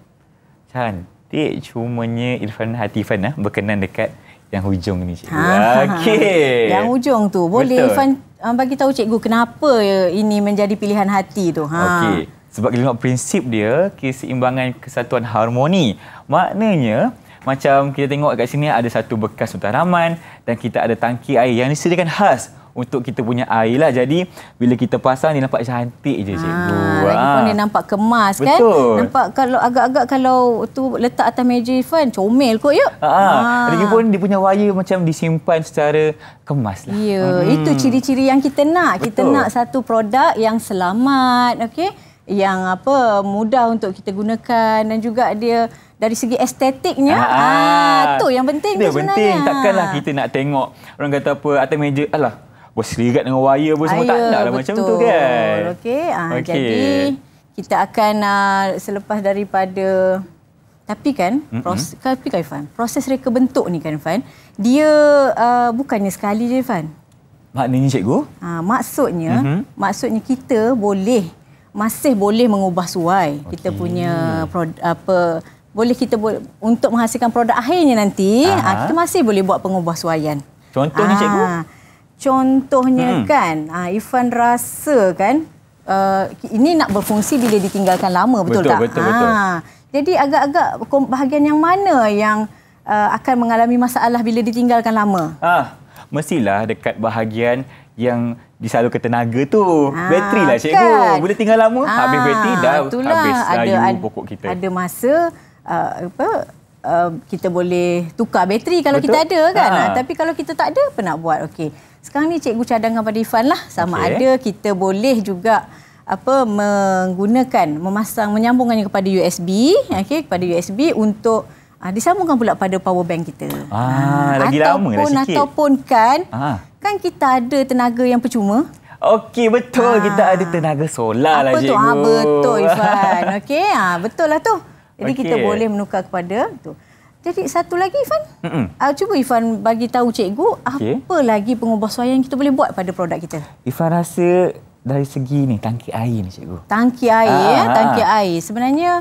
cantik cumanya Irfan hati Irfan lah berkenan dekat yang hujung ni cikgu ah. okey yang hujung tu boleh Betul. Irfan um, bagi tahu cikgu kenapa ini menjadi pilihan hati tu ha. okey sebab kelima prinsip dia keseimbangan kesatuan harmoni maknanya macam kita tengok kat sini ada satu bekas untaraman dan kita ada tangki air yang disediakan khas untuk kita punya air lah. Jadi bila kita pasang ni nampak cantik je ah, cikgu. Ha, lagi pun ah. dia nampak kemas Betul. kan. Betul. Nampak kalau agak-agak kalau tu letak atas meja fan comel kot yuk. Ha, ah, ha. Lagi pun dia punya wire macam disimpan secara kemas lah. Ya, hmm. itu ciri-ciri yang kita nak. Betul. Kita nak satu produk yang selamat, okay? yang apa mudah untuk kita gunakan dan juga dia dari segi estetiknya ah tu yang penting tu sebenarnya. Penting takkanlah kita nak tengok orang kata apa atas meja alah berserigat dengan wire apa semua Ayah, tak nak lah macam tu kan. Okey. Ah, okay. Jadi kita akan ah, selepas daripada tapi kan mm-hmm. proses tapi kan Ifan, proses reka bentuk ni kan Ifan, dia uh, bukannya sekali je Ifan. Maknanya cikgu? Ah, maksudnya mm-hmm. maksudnya kita boleh masih boleh mengubah suai okay. kita punya produk apa boleh kita bo- untuk menghasilkan produk akhirnya nanti, aa, ah, kita masih boleh buat pengubah suaian. Contoh aa, ah, ni cikgu. Contohnya hmm. kan, uh, ah, Ifan rasa kan, uh, ini nak berfungsi bila ditinggalkan lama, betul, betul tak? Betul, betul, ha. Ah, betul. Jadi agak-agak bahagian yang mana yang uh, akan mengalami masalah bila ditinggalkan lama? Ah, mestilah dekat bahagian yang disalurkan tenaga tu. Ha, bateri lah cikgu. Kan? Bila tinggal lama, ha, habis bateri dah itulah. habis layu ada, pokok kita. Ada masa... Uh, apa, Um, kita boleh tukar bateri kalau Betul. kita ada kan. Ha. Ha. Tapi kalau kita tak ada apa nak buat? Okey. Sekarang ni cikgu cadangkan pada Ifan lah sama okay. ada kita boleh juga apa menggunakan memasang menyambungannya kepada USB okey kepada USB untuk ha, disambungkan pula pada power bank kita. Ah ha. lagi ataupun, lama ataupun sikit. Ataupun kan ha. kan kita ada tenaga yang percuma. Okey betul ha. kita ada tenaga solar apa lah tu? Ha, betul Ifan. Okey ha, betul lah tu. Jadi okay. kita boleh menukar kepada tu. Jadi satu lagi Ivan, uh, ah, cuba Ivan bagi tahu cikgu okay. apa lagi pengubah suai yang kita boleh buat pada produk kita. Ivan rasa dari segi ni tangki air ni cikgu. Tangki air ah, ya, ah. tangki ah. air. Sebenarnya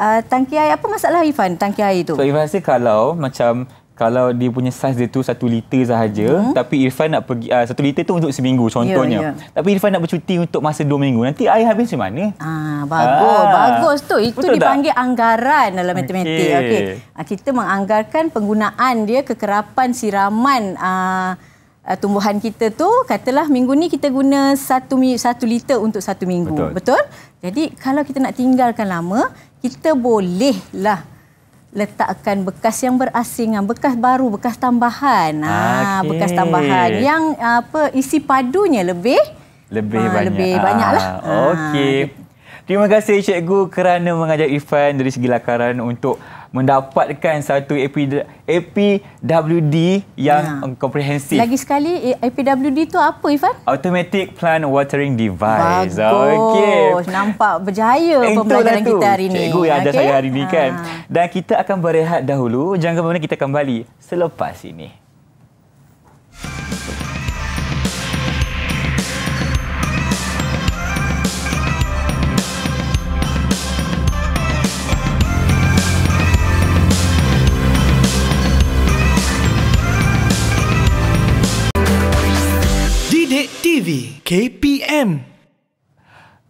uh, tangki air apa masalah Ivan tangki air tu? So Ivan rasa kalau macam kalau dia punya saiz dia tu satu liter sahaja hmm. tapi Irfan nak pergi uh, satu liter tu untuk seminggu ya, contohnya yeah, yeah. tapi Irfan nak bercuti untuk masa dua minggu nanti air habis macam mana? Ah, bagus, ah. bagus tu itu Betul dipanggil tak? anggaran dalam matematik okay. Okay. Ah, kita menganggarkan penggunaan dia kekerapan siraman uh, tumbuhan kita tu katalah minggu ni kita guna satu, satu liter untuk satu minggu Betul. Betul? jadi kalau kita nak tinggalkan lama kita bolehlah lah letakkan bekas yang berasingan, ah, bekas baru, bekas tambahan. Ha, ah, okay. bekas tambahan yang apa isi padunya lebih lebih ha, banyak. Lebih banyaklah. Ha, Okey. Terima kasih cikgu kerana mengajar Ifan dari segi lakaran untuk mendapatkan satu APWD, APWD yang ya. komprehensif. Lagi sekali APWD tu apa Ifan? Automatic Plant Watering Device. Bagus. Okay. Nampak berjaya pembelajaran kita hari ini. Cikgu yang ada okay. saya hari ini ha. kan. Dan kita akan berehat dahulu. Jangan kemana kita kembali selepas ini. Thank you. TV KPM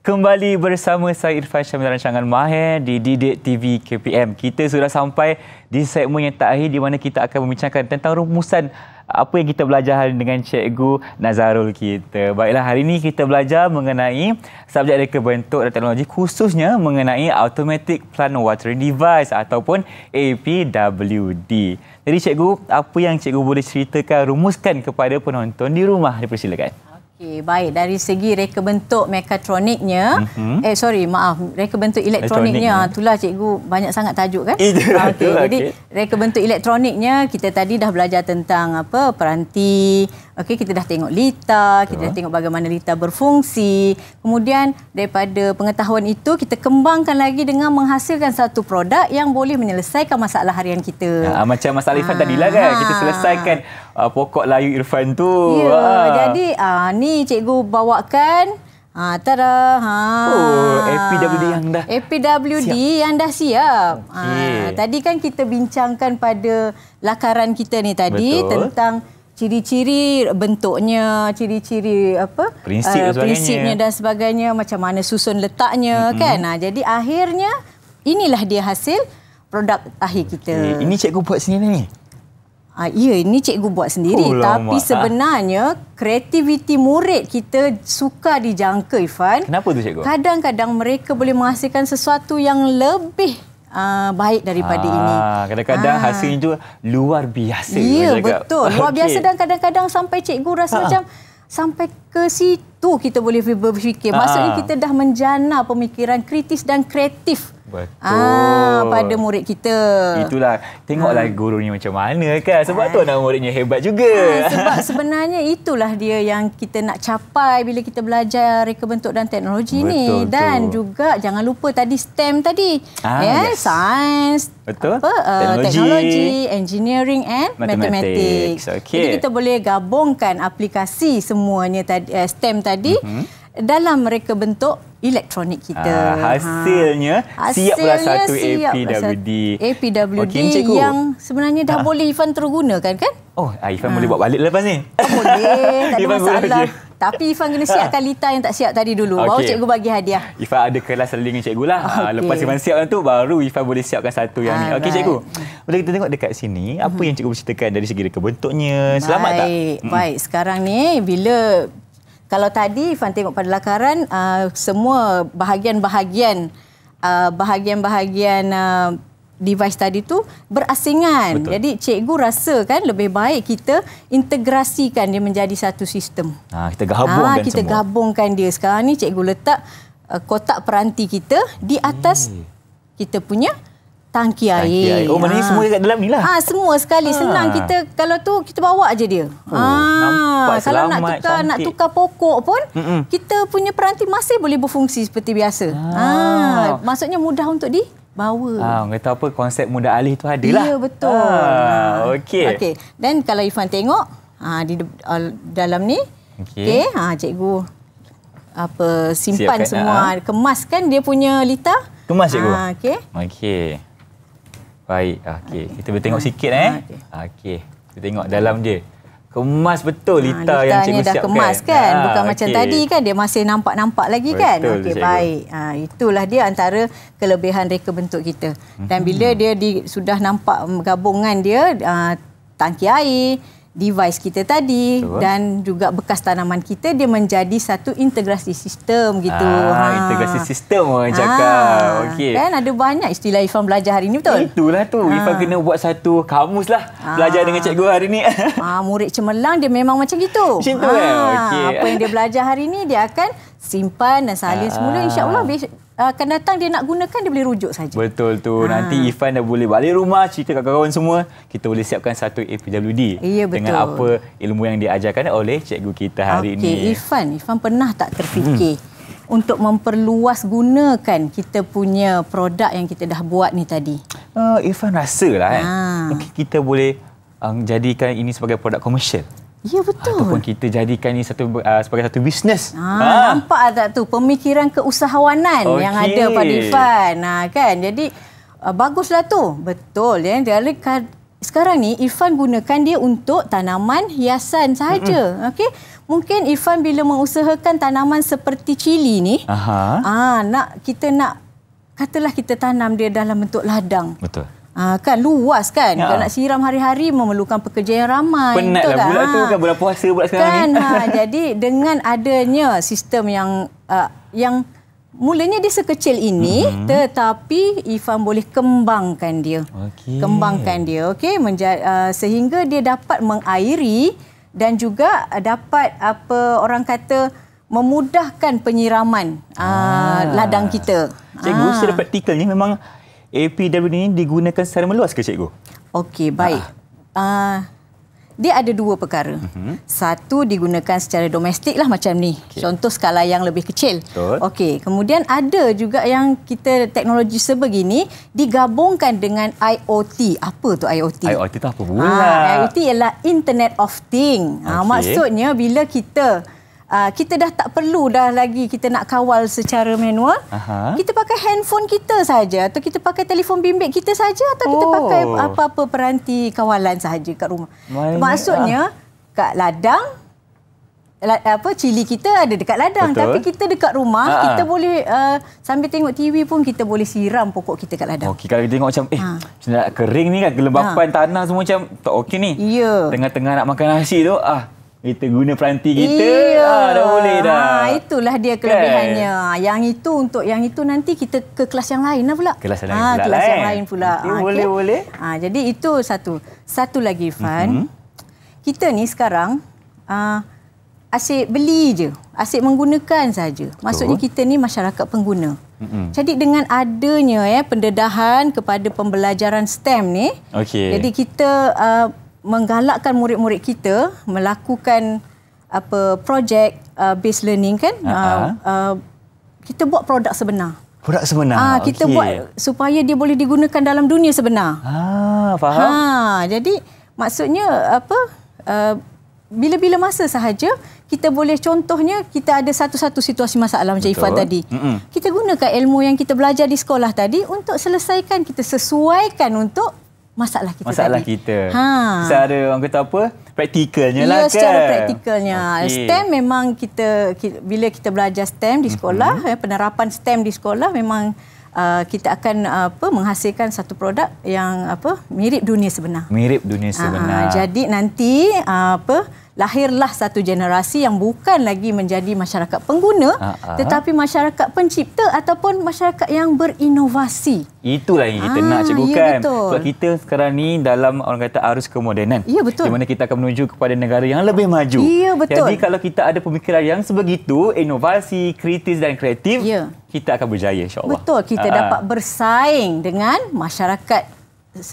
Kembali bersama saya Irfan Syamil Rancangan Mahir di Didik TV KPM. Kita sudah sampai di segmen yang tak akhir di mana kita akan membincangkan tentang rumusan apa yang kita belajar hari ini dengan Cikgu Nazarul kita. Baiklah, hari ini kita belajar mengenai subjek dari kebentuk dan teknologi khususnya mengenai Automatic Plant Water Device ataupun APWD. Jadi Cikgu, apa yang Cikgu boleh ceritakan, rumuskan kepada penonton di rumah? Dipersilakan. Okay, baik dari segi reka bentuk mekatroniknya mm-hmm. eh sorry maaf reka bentuk elektroniknya Elektronik. itulah cikgu banyak sangat tajuk kan lah, okey lah, jadi reka bentuk elektroniknya kita tadi dah belajar tentang apa peranti Okey, kita dah tengok Lita, kita ya. dah tengok bagaimana Lita berfungsi. Kemudian daripada pengetahuan itu kita kembangkan lagi dengan menghasilkan satu produk yang boleh menyelesaikan masalah harian kita. Ha, macam masalah Irfan tadi tadilah kan, kita ah. selesaikan uh, pokok layu Irfan tu. Ya, ha. jadi uh, ni cikgu bawakan ha, tada, ha. Oh, APWD yang dah. APWD siap. yang dah siap. Okay. Ha, tadi kan kita bincangkan pada lakaran kita ni tadi Betul. tentang ciri-ciri bentuknya, ciri-ciri apa prinsip uh, prinsipnya dan sebagainya, macam mana susun letaknya mm-hmm. kan. Nah, jadi akhirnya inilah dia hasil produk akhir kita. Eh, ini cikgu buat sendiri ni. Ah ya ini cikgu buat sendiri oh, tapi lama. sebenarnya kreativiti murid kita suka dijangka Ifan. Kenapa tu cikgu? Kadang-kadang mereka boleh menghasilkan sesuatu yang lebih uh, baik daripada ah, ini. Kadang-kadang ah. hasilnya itu luar biasa. Ya, betul. Luar okay. biasa dan kadang-kadang sampai cikgu rasa ah. macam sampai ke situ kita boleh berfikir. Maksudnya ah. kita dah menjana pemikiran kritis dan kreatif. Betul. Ah, pada murid kita. Itulah. Tengoklah guru ah. gurunya macam mana kan. Sebab eh. tu ah. anak muridnya hebat juga. Ah, sebab sebenarnya itulah dia yang kita nak capai bila kita belajar reka bentuk dan teknologi Betul ni. Tu. Dan juga jangan lupa tadi STEM tadi. Ah, yeah, yes. Sains. Betul. Apa, eh, teknologi. Uh, teknologi. Engineering and Mathematics. Okay. Jadi kita boleh gabungkan aplikasi semuanya tadi, uh, STEM tadi. Mm -hmm dalam mereka bentuk elektronik kita. Uh, ah, hasilnya, ha. hasilnya siaplah satu siap APWD. APWD okay, yang sebenarnya dah ha. boleh Ifan tergunakan kan? Oh, ah, Ifan ha. boleh buat balik lepas ni. Oh, boleh, tak ada Ifan masalah. Tapi Ifan kena siapkan Lita yang tak siap tadi dulu. Okay. Baru cikgu bagi hadiah. Ifan ada kelas selalu dengan cikgu lah. Okay. Lepas Ifan siapkan tu, baru Ifan boleh siapkan satu yang Alright. ni. Okey cikgu. Bila kita tengok dekat sini, apa hmm. yang cikgu ceritakan dari segi reka bentuknya? Selamat Baik. tak? Baik, Baik. Hmm. sekarang ni bila kalau tadi Ifan tengok pada lakaran uh, semua bahagian-bahagian uh, bahagian-bahagian uh, device tadi tu berasingan. Betul. Jadi cikgu rasa kan lebih baik kita integrasikan dia menjadi satu sistem. Ha, kita gabungkan ha, kita semua. gabungkan dia. Sekarang ni cikgu letak uh, kotak peranti kita di atas hmm. kita punya tangki air. Tangki air. Oh, mana ha. Ah. semua dekat dalam ni lah. Ha, semua sekali. Ha. Senang kita, kalau tu kita bawa je dia. Oh, ha. nampak kalau selamat, nak tukar, nak tukar pokok pun, Mm-mm. kita punya peranti masih boleh berfungsi seperti biasa. Ha. ha. Maksudnya mudah untuk di bawa. Ah, orang kata apa, konsep mudah alih tu ada lah. Ya, betul. Ha. Okey. Okay. Dan kalau Ifan tengok, ah di uh, dalam ni, okay. okay. Ha, cikgu apa simpan Siapkan, semua kemas kan dia punya lita kemas cikgu ha, okey okey Baik. Okey. Okay. Kita boleh tengok sikit eh. Okey. Okay. Kita tengok dalam dia. Kemas betul Lita, ah, ha, Lita yang cikgu siapkan. Lita dah kemas kan. Ha, Bukan okay. macam tadi kan. Dia masih nampak-nampak lagi betul kan. Okey baik. Ha, itulah dia antara kelebihan reka bentuk kita. Dan bila hmm. dia di, sudah nampak gabungan dia. Uh, tangki air device kita tadi Betul. dan juga bekas tanaman kita dia menjadi satu integrasi sistem gitu. Ah, ha. integrasi sistem orang cakap. Okay. Ah, Okey. Kan ada banyak istilah Ifan belajar hari ni betul? Itulah tu. Ah. Ifan kena buat satu kamus lah ah. belajar dengan cikgu hari ni. Ah, murid cemerlang dia memang macam gitu. Macam tu eh? ah. kan? Okey. Apa yang dia belajar hari ni dia akan simpan dan salin ah. semula Insyaallah. Ah, kan datang dia nak gunakan dia boleh rujuk saja. Betul tu. Ha. Nanti Ifan dah boleh balik rumah cerita kat kawan-kawan semua, kita boleh siapkan satu APWD ya, betul. dengan apa ilmu yang diajarkan oleh cikgu kita hari okay. ini. Okey, Ifan, Ifan pernah tak terfikir hmm. untuk memperluas gunakan kita punya produk yang kita dah buat ni tadi? Uh, Ifan rasa lah ha. kan. Ah. Mungkin kita boleh um, jadikan ini sebagai produk komersial. Ya betul. Ataupun kita jadikan ini satu uh, sebagai satu bisnes. Ha, ah, ah. ha. Nampak tak tu pemikiran keusahawanan okay. yang ada pada Irfan. Ha, ah, kan? Jadi uh, baguslah tu. Betul ya. Jadi sekarang ni Irfan gunakan dia untuk tanaman hiasan sahaja. Okey. Mungkin Irfan bila mengusahakan tanaman seperti cili ni, Aha. Ha, nak kita nak katalah kita tanam dia dalam bentuk ladang. Betul. Ah kan luas kan. Ya. Kalau nak siram hari-hari memerlukan pekerja yang ramai. Penatlah kan? bulan ha. tu kan bulan puasa buat sekarang kan, ni. ha. jadi dengan adanya sistem yang uh, yang mulanya dia sekecil ini mm-hmm. tetapi Ifan boleh kembangkan dia. Okay. Kembangkan dia okey Menja- uh, sehingga dia dapat mengairi dan juga dapat apa orang kata memudahkan penyiraman ah. uh, ladang kita. Cikgu ah. saya dapat tikel ni memang APW ini digunakan secara meluas ke cikgu? Okey, baik. Ah. Uh, dia ada dua perkara. Uh-huh. Satu digunakan secara domestik lah macam ni. Okay. Contoh skala yang lebih kecil. Okey, kemudian ada juga yang kita teknologi sebegini digabungkan dengan IoT. Apa tu IoT? IoT tu apa pula? Ha, ah, IoT ialah Internet of Thing. Ah, okay. Ha, maksudnya bila kita Ah, kita dah tak perlu dah lagi kita nak kawal secara manual. Aha. Kita pakai handphone kita saja atau kita pakai telefon bimbit kita saja atau oh. kita pakai apa-apa peranti kawalan saja kat rumah. Main Maksudnya ah. kat ladang apa cili kita ada dekat ladang Betul. tapi kita dekat rumah Aa. kita boleh uh, sambil tengok TV pun kita boleh siram pokok kita kat ladang. Okey kalau kita tengok macam eh ha. macam kering ni kan gelembapan ha. tanah semua macam tak okey ni. Ya. Tengah-tengah nak makan nasi tu ah kita guna peranti kita iya. ah, dah boleh dah. Ha, itulah dia kan? kelebihannya. Okay. Ah, yang itu untuk yang itu nanti kita ke kelas yang lain lah pula. Kelas yang lain ha, pula. Kelas lah, yang lain pula. Okay, okay. Boleh, boleh. Ha, jadi itu satu. Satu lagi Fan. Mm-hmm. Kita ni sekarang uh, asyik beli je. Asyik menggunakan saja. Maksudnya Betul. kita ni masyarakat pengguna. Mm-hmm. Jadi dengan adanya ya pendedahan kepada pembelajaran STEM ni. Okay. Jadi kita... Uh, menggalakkan murid-murid kita melakukan apa projek uh, based learning kan uh-huh. uh, uh, kita buat produk sebenar produk sebenar ha, kita okay. buat supaya dia boleh digunakan dalam dunia sebenar ah faham ha jadi maksudnya apa uh, bila-bila masa sahaja kita boleh contohnya kita ada satu-satu situasi masalah macam Ifan tadi Mm-mm. kita gunakan ilmu yang kita belajar di sekolah tadi untuk selesaikan kita sesuaikan untuk masalah kita masalah tadi. kita ha. secara orang kata apa praktikalnya lah ya, lah kan secara praktikalnya okay. STEM memang kita, kita bila kita belajar STEM di sekolah mm-hmm. ya, penerapan STEM di sekolah memang Uh, kita akan uh, apa menghasilkan satu produk yang apa mirip dunia sebenar mirip dunia ah, sebenar uh, jadi nanti uh, apa lahirlah satu generasi yang bukan lagi menjadi masyarakat pengguna uh-huh. tetapi masyarakat pencipta ataupun masyarakat yang berinovasi. Itulah yang kita ah, nak cikgu ya, kan. Ya Sebab kita sekarang ni dalam orang kata arus kemodenan. Ya betul. Di mana kita akan menuju kepada negara yang lebih maju. Ya betul. Jadi kalau kita ada pemikiran yang sebegitu, inovasi, kritis dan kreatif, ya. kita akan berjaya insya Betul, kita uh-huh. dapat bersaing dengan masyarakat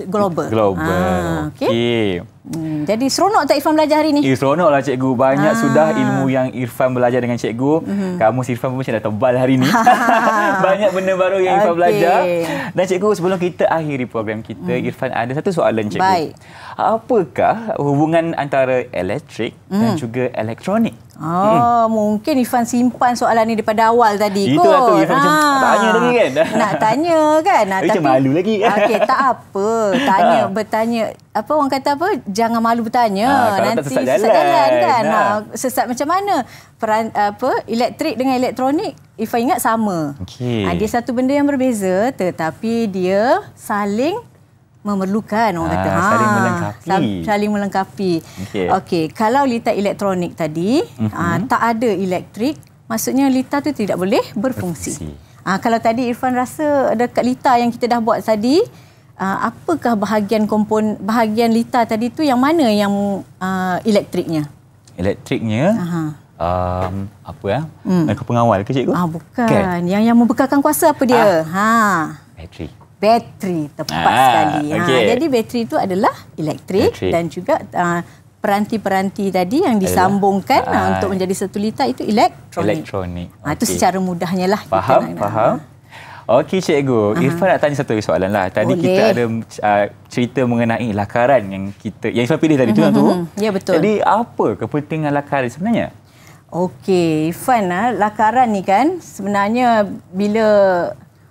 global. Global. Ah, Okey. Okay. Hmm, jadi seronok tak Irfan belajar hari ni? Eh, seronok lah cikgu. Banyak Haa. Ah. sudah ilmu yang Irfan belajar dengan cikgu. Mm-hmm. Kamu si Irfan pun macam dah tebal hari ni. Banyak benda baru yang Irfan okay. belajar. Dan cikgu sebelum kita akhiri program kita, mm. Irfan ada satu soalan cikgu. Baik. Apakah hubungan antara elektrik mm. dan hmm. juga elektronik? Oh, hmm. mungkin Ifan simpan soalan ni daripada awal tadi. itu. Lah tu Ifan ah. tanya tadi kan. Nak tanya kan. Nak ah, tapi, malu lagi. Okey, tak apa. Tanya, bertanya apa orang kata apa jangan malu bertanya ha, nanti sesat, sesat jalan, kan ha. Ha. sesat macam mana peran apa elektrik dengan elektronik Ifa ingat sama okay. ha, ah, dia satu benda yang berbeza tetapi dia saling memerlukan orang ha, kata saling melengkapi saling melengkapi okey okay, kalau lita elektronik tadi mm-hmm. ha, tak ada elektrik maksudnya lita tu tidak boleh berfungsi, berfungsi. Ha, kalau tadi Irfan rasa dekat lita yang kita dah buat tadi uh, apakah bahagian kompon bahagian lita tadi tu yang mana yang uh, elektriknya? Elektriknya? Aha. Um, apa ya? Hmm. Mereka pengawal ke cikgu? Ah, bukan. Okay. Yang yang membekalkan kuasa apa dia? Ah. Ha. Bateri. Bateri tepat ah, sekali. Ha, okay. Jadi bateri itu adalah elektrik bateri. dan juga uh, peranti-peranti tadi yang disambungkan Ayolah. untuk menjadi satu lita itu elektronik. Elektronik. Okay. itu secara mudahnya lah. Faham, faham. Nak. Okey cikgu, uh-huh. Irfan nak tanya satu lagi soalan lah. Tadi Boleh. kita ada uh, cerita mengenai lakaran yang kita yang Irfan pilih tadi uh-huh. tu. Uh-huh. Ya betul. Jadi apa kepentingan lakaran sebenarnya? Okey, Irfan lah. lakaran ni kan sebenarnya bila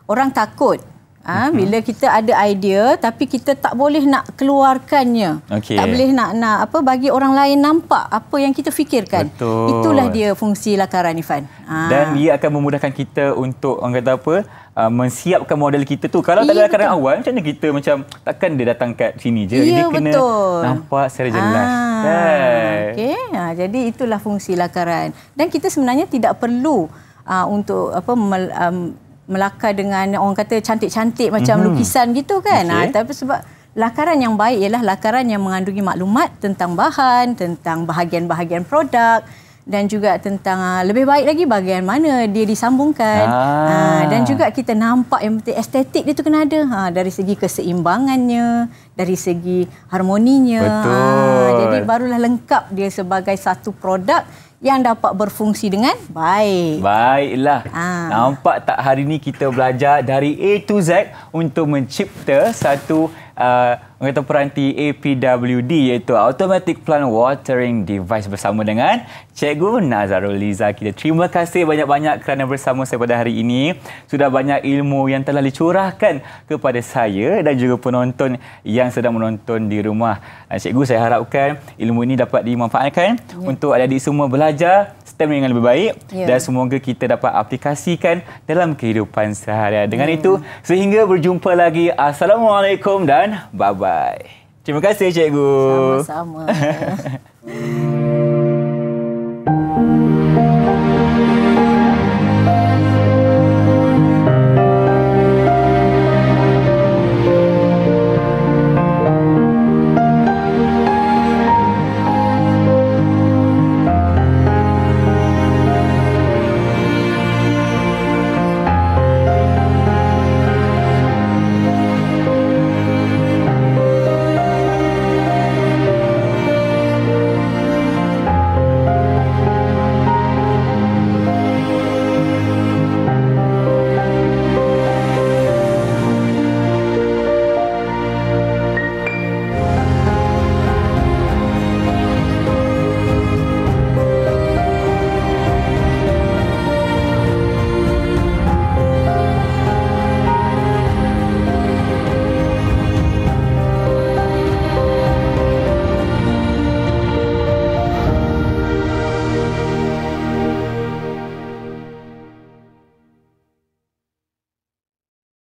orang takut Ha, bila kita ada idea tapi kita tak boleh nak keluarkannya. Okay. Tak boleh nak nak apa bagi orang lain nampak apa yang kita fikirkan. Betul. Itulah dia fungsi lakaran Ifan. Ha. Ah. Dan dia akan memudahkan kita untuk orang kata apa? uh, mensiapkan model kita tu. Kalau yeah, tak ada kerana awal, macam mana kita macam takkan dia datang kat sini je. Yeah, dia kena betul. nampak secara jelas. Ah. Kan? Okay. Ha, jadi itulah fungsi lakaran dan kita sebenarnya tidak perlu uh, untuk apa mel, um, melakar dengan orang kata cantik-cantik macam mm-hmm. lukisan gitu kan okay. ha, ah, tapi sebab lakaran yang baik ialah lakaran yang mengandungi maklumat tentang bahan tentang bahagian-bahagian produk dan juga tentang uh, lebih baik lagi bagian mana dia disambungkan ah. uh, dan juga kita nampak yang penting estetik dia tu kena ada ha, dari segi keseimbangannya dari segi harmoninya Betul. Ah, jadi barulah lengkap dia sebagai satu produk yang dapat berfungsi dengan baik. Baiklah. Ha. Nampak tak hari ni kita belajar dari A to Z untuk mencipta satu uh, kata peranti APWD iaitu Automatic Plant Watering Device bersama dengan Cikgu Nazarul Liza kita. Terima kasih banyak-banyak kerana bersama saya pada hari ini. Sudah banyak ilmu yang telah dicurahkan kepada saya dan juga penonton yang sedang menonton di rumah. Cikgu saya harapkan ilmu ini dapat dimanfaatkan ya. untuk adik-adik semua belajar term yang lebih baik yeah. dan semoga kita dapat aplikasikan dalam kehidupan seharian. Dengan mm. itu, sehingga berjumpa lagi. Assalamualaikum dan bye-bye. Terima kasih cikgu. Sama-sama.